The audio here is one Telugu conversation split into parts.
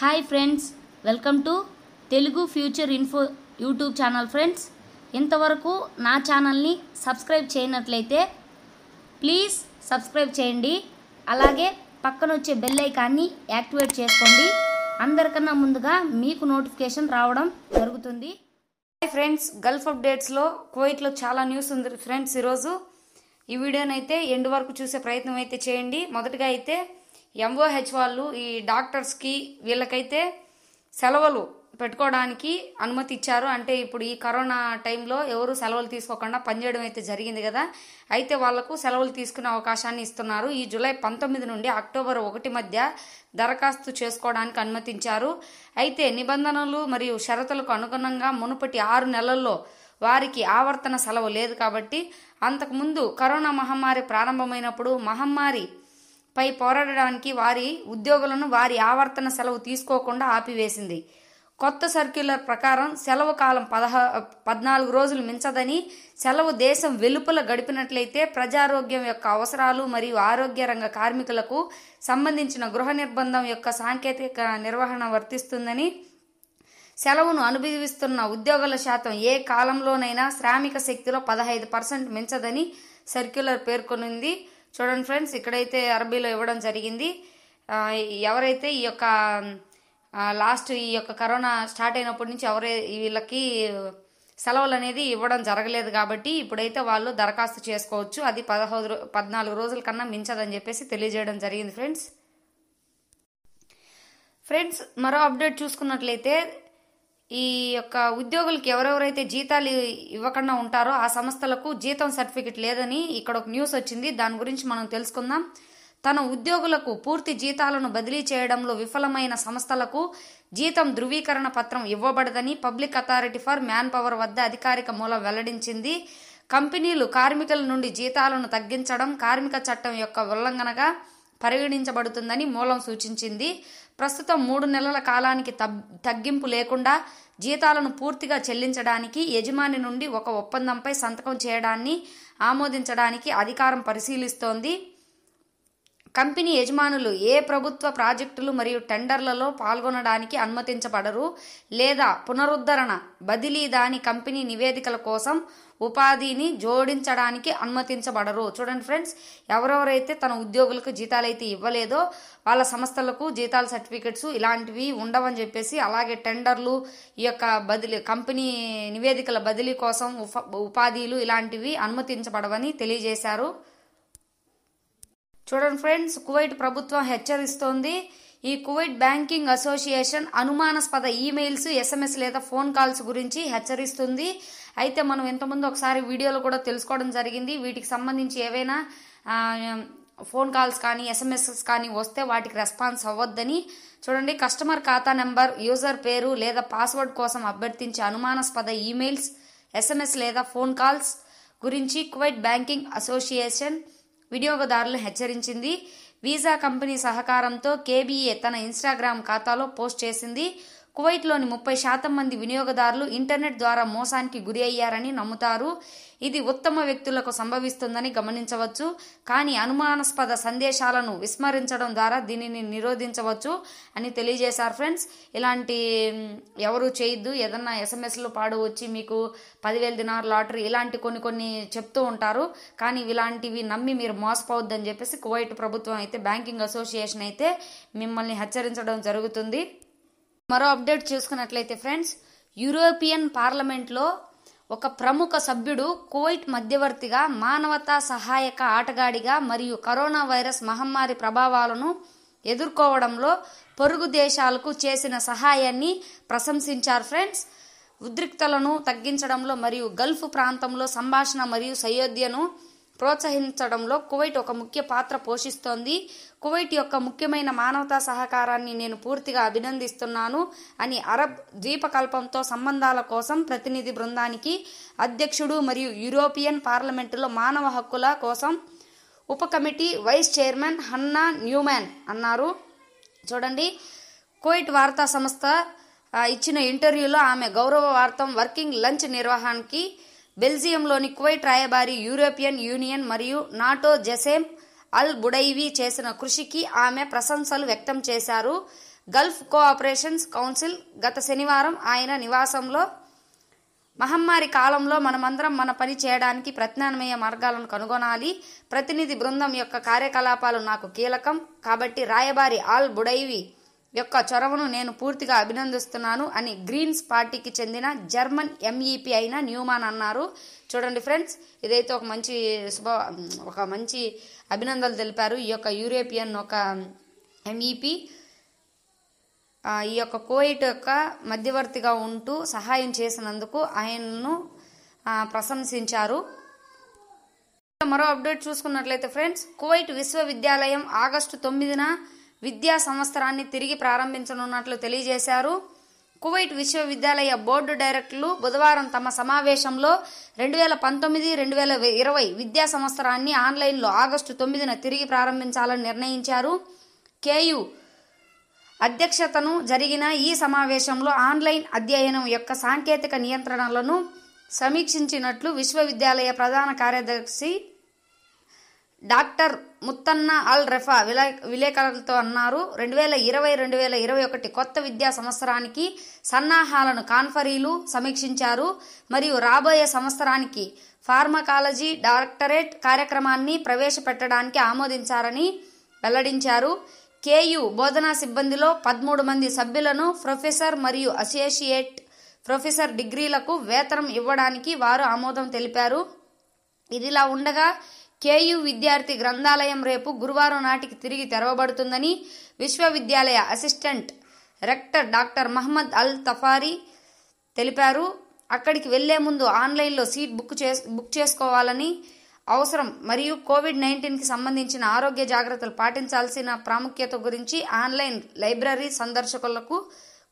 hi friends welcome to Telugu future info YouTube channel friends ఇంతవరకు నా ఛానల్ని సబ్స్క్రైబ్ చేయనట్లయితే ప్లీజ్ సబ్స్క్రైబ్ చేయండి అలాగే పక్కన వచ్చే బెల్ ఐకాన్ని యాక్టివేట్ చేసుకోండి అందరికన్నా ముందుగా మీకు నోటిఫికేషన్ రావడం జరుగుతుంది హాయ్ ఫ్రెండ్స్ గల్ఫ్ అప్డేట్స్లో కోయిట్లో చాలా న్యూస్ ఉంది ఫ్రెండ్స్ ఈరోజు ఈ వీడియోనైతే ఎండ్ వరకు చూసే ప్రయత్నం అయితే చేయండి మొదటగా అయితే ఎంఓహెచ్ వాళ్ళు ఈ డాక్టర్స్కి వీళ్ళకైతే సెలవులు పెట్టుకోవడానికి అనుమతి ఇచ్చారు అంటే ఇప్పుడు ఈ కరోనా టైంలో ఎవరు సెలవులు తీసుకోకుండా పనిచేయడం అయితే జరిగింది కదా అయితే వాళ్లకు సెలవులు తీసుకునే అవకాశాన్ని ఇస్తున్నారు ఈ జూలై పంతొమ్మిది నుండి అక్టోబర్ ఒకటి మధ్య దరఖాస్తు చేసుకోవడానికి అనుమతించారు అయితే నిబంధనలు మరియు షరతులకు అనుగుణంగా మునుపటి ఆరు నెలల్లో వారికి ఆవర్తన సెలవు లేదు కాబట్టి అంతకుముందు కరోనా మహమ్మారి ప్రారంభమైనప్పుడు మహమ్మారి పై పోరాడడానికి వారి ఉద్యోగులను వారి ఆవర్తన సెలవు తీసుకోకుండా ఆపివేసింది కొత్త సర్క్యులర్ ప్రకారం సెలవు కాలం పదహ పద్నాలుగు రోజులు మించదని సెలవు దేశం వెలుపల గడిపినట్లయితే ప్రజారోగ్యం యొక్క అవసరాలు మరియు ఆరోగ్య రంగ కార్మికులకు సంబంధించిన గృహ నిర్బంధం యొక్క సాంకేతిక నిర్వహణ వర్తిస్తుందని సెలవును అనుభవిస్తున్న ఉద్యోగుల శాతం ఏ కాలంలోనైనా శ్రామిక శక్తిలో పదహైదు పర్సెంట్ మించదని సర్క్యులర్ పేర్కొనింది చూడండి ఫ్రెండ్స్ ఇక్కడైతే అరబీలో ఇవ్వడం జరిగింది ఎవరైతే ఈ యొక్క లాస్ట్ ఈ యొక్క కరోనా స్టార్ట్ అయినప్పటి నుంచి ఎవరే వీళ్ళకి సెలవులు అనేది ఇవ్వడం జరగలేదు కాబట్టి ఇప్పుడైతే వాళ్ళు దరఖాస్తు చేసుకోవచ్చు అది పదహారు పద్నాలుగు రోజుల కన్నా మించదని చెప్పేసి తెలియజేయడం జరిగింది ఫ్రెండ్స్ ఫ్రెండ్స్ మరో అప్డేట్ చూసుకున్నట్లయితే ఈ యొక్క ఉద్యోగులకి ఎవరెవరైతే జీతాలు ఇవ్వకుండా ఉంటారో ఆ సంస్థలకు జీతం సర్టిఫికెట్ లేదని ఇక్కడ ఒక న్యూస్ వచ్చింది దాని గురించి మనం తెలుసుకుందాం తన ఉద్యోగులకు పూర్తి జీతాలను బదిలీ చేయడంలో విఫలమైన సంస్థలకు జీతం ధృవీకరణ పత్రం ఇవ్వబడదని public authority for manpower వద్ద అధికారిక మూలం వెల్లడించింది కంపెనీలు కార్మికుల నుండి జీతాలను తగ్గించడం కార్మిక చట్టం యొక్క ఉల్లంఘనగా పరిగణించబడుతుందని మూలం సూచించింది ప్రస్తుతం మూడు నెలల కాలానికి తగ్గింపు లేకుండా జీతాలను పూర్తిగా చెల్లించడానికి యజమాని నుండి ఒక ఒప్పందంపై సంతకం చేయడాన్ని ఆమోదించడానికి అధికారం పరిశీలిస్తోంది కంపెనీ యజమానులు ఏ ప్రభుత్వ ప్రాజెక్టులు మరియు టెండర్లలో పాల్గొనడానికి అనుమతించబడరు లేదా పునరుద్ధరణ బదిలీ దాని కంపెనీ నివేదికల కోసం ఉపాధిని జోడించడానికి అనుమతించబడరు చూడండి ఫ్రెండ్స్ ఎవరెవరైతే తన ఉద్యోగులకు జీతాలు అయితే ఇవ్వలేదో వాళ్ళ సంస్థలకు జీతాల సర్టిఫికెట్స్ ఇలాంటివి ఉండవని చెప్పేసి అలాగే టెండర్లు ఈ యొక్క బదిలీ కంపెనీ నివేదికల బదిలీ కోసం ఉపాధిలు ఇలాంటివి అనుమతించబడవని తెలియజేశారు చూడండి ఫ్రెండ్స్ కువైట్ ప్రభుత్వం హెచ్చరిస్తోంది ఈ కువైట్ బ్యాంకింగ్ అసోసియేషన్ అనుమానాస్పద ఈమెయిల్స్ ఎస్ఎంఎస్ లేదా ఫోన్ కాల్స్ గురించి హెచ్చరిస్తుంది అయితే మనం ఇంతకుముందు ఒకసారి వీడియోలో కూడా తెలుసుకోవడం జరిగింది వీటికి సంబంధించి ఏవైనా ఫోన్ కాల్స్ కానీ ఎస్ఎంఎస్ఎస్ కానీ వస్తే వాటికి రెస్పాన్స్ అవ్వద్దని చూడండి కస్టమర్ ఖాతా నెంబర్ యూజర్ పేరు లేదా పాస్వర్డ్ కోసం అభ్యర్థించే అనుమానాస్పద ఈమెయిల్స్ ఎస్ఎంఎస్ లేదా ఫోన్ కాల్స్ గురించి కువైట్ బ్యాంకింగ్ అసోసియేషన్ వినియోగదారులను హెచ్చరించింది వీసా కంపెనీ సహకారంతో కేబీఏ తన ఇన్స్టాగ్రామ్ ఖాతాలో పోస్ట్ చేసింది కువైట్లోని ముప్పై శాతం మంది వినియోగదారులు ఇంటర్నెట్ ద్వారా మోసానికి గురి అయ్యారని నమ్ముతారు ఇది ఉత్తమ వ్యక్తులకు సంభవిస్తుందని గమనించవచ్చు కానీ అనుమానాస్పద సందేశాలను విస్మరించడం ద్వారా దీనిని నిరోధించవచ్చు అని తెలియజేశారు ఫ్రెండ్స్ ఇలాంటి ఎవరు చేయొద్దు ఏదన్నా ఎస్ఎంఎస్లు పాడు వచ్చి మీకు పదివేల దినార్ లాటరీ ఇలాంటి కొన్ని కొన్ని చెప్తూ ఉంటారు కానీ ఇలాంటివి నమ్మి మీరు మోసపోవద్దని చెప్పేసి కువైట్ ప్రభుత్వం అయితే బ్యాంకింగ్ అసోసియేషన్ అయితే మిమ్మల్ని హెచ్చరించడం జరుగుతుంది మరో అప్డేట్ చూసుకున్నట్లయితే ఫ్రెండ్స్ యూరోపియన్ పార్లమెంట్లో ఒక ప్రముఖ సభ్యుడు కోవిడ్ మధ్యవర్తిగా మానవతా సహాయక ఆటగాడిగా మరియు కరోనా వైరస్ మహమ్మారి ప్రభావాలను ఎదుర్కోవడంలో పొరుగు దేశాలకు చేసిన సహాయాన్ని ప్రశంసించారు ఫ్రెండ్స్ ఉద్రిక్తలను తగ్గించడంలో మరియు గల్ఫ్ ప్రాంతంలో సంభాషణ మరియు సయోధ్యను ప్రోత్సహించడంలో కువైట్ ఒక ముఖ్య పాత్ర పోషిస్తోంది కువైట్ యొక్క ముఖ్యమైన మానవతా సహకారాన్ని నేను పూర్తిగా అభినందిస్తున్నాను అని అరబ్ ద్వీపకల్పంతో సంబంధాల కోసం ప్రతినిధి బృందానికి అధ్యక్షుడు మరియు యూరోపియన్ పార్లమెంటులో మానవ హక్కుల కోసం ఉప committee vice chairman Hannah Neumann అన్నారు చూడండి కువైట్ వార్తా సంస్థ ఇచ్చిన ఇంటర్వ్యూలో ఆమె గౌరవ వార్తం వర్కింగ్ లంచ్ నిర్వహణకి బెల్జియంలోని కువైట్ రాయబారి యూరోపియన్ యూనియన్ మరియు నాటో జెసేమ్ అల్ బుడైవి చేసిన కృషికి ఆమె ప్రశంసలు వ్యక్తం చేశారు గల్ఫ్ కోఆపరేషన్స్ కౌన్సిల్ గత శనివారం ఆయన నివాసంలో మహమ్మారి కాలంలో మనమందరం మన పని చేయడానికి ప్రత్యామ్నాయ మార్గాలను కనుగొనాలి ప్రతినిధి బృందం యొక్క కార్యకలాపాలు నాకు కీలకం కాబట్టి రాయబారి ఆల్ బుడైవి యొక్క చొరవను నేను పూర్తిగా అభినందిస్తున్నాను అని గ్రీన్స్ పార్టీకి చెందిన జర్మన్ ఎంఈపీ e అయిన న్యూమాన్ అన్నారు చూడండి ఫ్రెండ్స్ ఇదైతే ఒక మంచి శుభ ఒక మంచి అభినందనలు తెలిపారు ఈ యొక్క యూరోపియన్ ఒక ఎంఈపీ e ఈ యొక్క కోయిట్ యొక్క మధ్యవర్తిగా ఉంటూ సహాయం చేసినందుకు ఆయన్ను ప్రశంసించారు మరో అప్డేట్ చూసుకున్నట్లయితే ఫ్రెండ్స్ కువైట్ విశ్వవిద్యాలయం ఆగస్టు తొమ్మిదిన విద్యా సంవత్సరాన్ని తిరిగి ప్రారంభించనున్నట్లు తెలియజేశారు కువైట్ విశ్వవిద్యాలయ బోర్డు డైరెక్టర్లు బుధవారం తమ సమావేశంలో రెండు వేల పంతొమ్మిది రెండు వేల ఇరవై విద్యా సంవత్సరాన్ని ఆన్లైన్లో ఆగస్టు తొమ్మిదిన తిరిగి ప్రారంభించాలని నిర్ణయించారు కేయు అధ్యక్షతను జరిగిన ఈ సమావేశంలో ఆన్లైన్ అధ్యయనం యొక్క సాంకేతిక నియంత్రణలను సమీక్షించినట్లు విశ్వవిద్యాలయ ప్రధాన కార్యదర్శి డాక్టర్ ముత్తన్న అల్ రెఫా విలే విలేకరులతో అన్నారు రెండు వేల ఇరవై రెండు వేల ఇరవై ఒకటి కొత్త విద్యా సంవత్సరానికి సన్నాహాలను కాన్ఫరీలు సమీక్షించారు మరియు రాబోయే సంవత్సరానికి ఫార్మకాలజీ డైరెక్టరేట్ కార్యక్రమాన్ని ప్రవేశపెట్టడానికి ఆమోదించారని వెల్లడించారు కేయు బోధనా సిబ్బందిలో పదమూడు మంది సభ్యులను ప్రొఫెసర్ మరియు అసోసియేట్ ప్రొఫెసర్ డిగ్రీలకు వేతనం ఇవ్వడానికి వారు ఆమోదం తెలిపారు ఇదిలా ఉండగా కేయు విద్యార్థి గ్రంథాలయం రేపు గురువారం నాటికి తిరిగి తెరవబడుతుందని విశ్వవిద్యాలయ assistant rector doctor Mohammed Al Tafari తెలిపారు అక్కడికి వెళ్లే ముందు ఆన్లైన్లో సీట్ బుక్ చే బుక్ చేసుకోవాలని అవసరం మరియు కోవిడ్ నైన్టీన్కి సంబంధించిన ఆరోగ్య జాగ్రత్తలు పాటించాల్సిన ప్రాముఖ్యత గురించి ఆన్లైన్ లైబ్రరీ సందర్శకులకు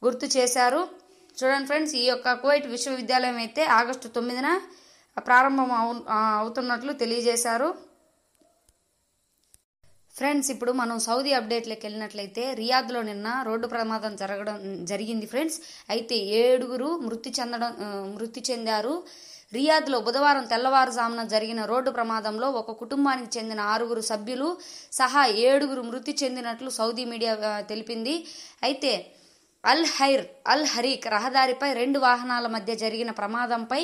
గుర్తు చేశారు చూడండి ఫ్రెండ్స్ ఈ యొక్క కువైట్ విశ్వవిద్యాలయం అయితే ఆగస్టు తొమ్మిదిన ప్రారంభం అవు అవుతున్నట్లు తెలియజేశారు ఫ్రెండ్స్ ఇప్పుడు మనం సౌదీ అప్డేట్లకు వెళ్ళినట్లయితే రియాద్లో నిన్న రోడ్డు ప్రమాదం జరగడం జరిగింది ఫ్రెండ్స్ అయితే ఏడుగురు మృతి చెందడం మృతి చెందారు రియాద్లో బుధవారం తెల్లవారుజామున జరిగిన రోడ్డు ప్రమాదంలో ఒక కుటుంబానికి చెందిన ఆరుగురు సభ్యులు సహా ఏడుగురు మృతి చెందినట్లు సౌదీ మీడియా తెలిపింది అయితే అల్ హైర్ అల్ హరీక్ రహదారిపై రెండు వాహనాల మధ్య జరిగిన ప్రమాదంపై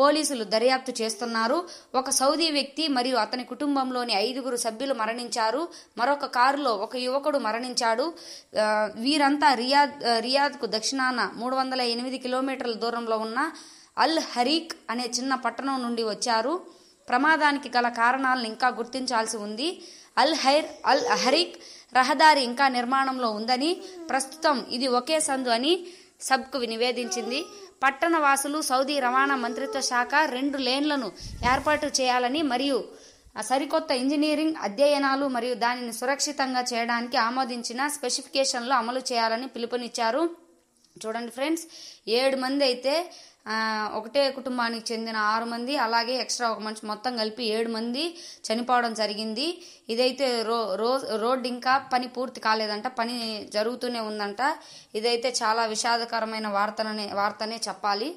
పోలీసులు దర్యాప్తు చేస్తున్నారు ఒక సౌదీ వ్యక్తి మరియు అతని కుటుంబంలోని ఐదుగురు సభ్యులు మరణించారు మరొక కారులో ఒక యువకుడు మరణించాడు వీరంతా రియాద్ రియాద్కు దక్షిణాన మూడు వందల ఎనిమిది కిలోమీటర్ల దూరంలో ఉన్న అల్ హరీక్ అనే చిన్న పట్టణం నుండి వచ్చారు ప్రమాదానికి గల కారణాలను ఇంకా గుర్తించాల్సి ఉంది అల్ హైర్ అల్ హరీక్ రహదారి ఇంకా నిర్మాణంలో ఉందని ప్రస్తుతం ఇది ఒకే సందు అని సబ్కు నివేదించింది పట్టణ వాసులు సౌదీ రవాణా మంత్రిత్వ శాఖ రెండు లేన్లను ఏర్పాటు చేయాలని మరియు సరికొత్త ఇంజనీరింగ్ అధ్యయనాలు మరియు దానిని సురక్షితంగా చేయడానికి ఆమోదించిన స్పెసిఫికేషన్లు అమలు చేయాలని పిలుపునిచ్చారు చూడండి ఫ్రెండ్స్ ఏడు మంది అయితే ఒకటే కుటుంబానికి చెందిన ఆరు మంది అలాగే ఎక్స్ట్రా ఒక మనిషి మొత్తం కలిపి ఏడు మంది చనిపోవడం జరిగింది ఇదైతే రో రో రోడ్డు ఇంకా పని పూర్తి కాలేదంట పని జరుగుతూనే ఉందంట ఇదైతే చాలా విషాదకరమైన వార్తననే వార్తనే చెప్పాలి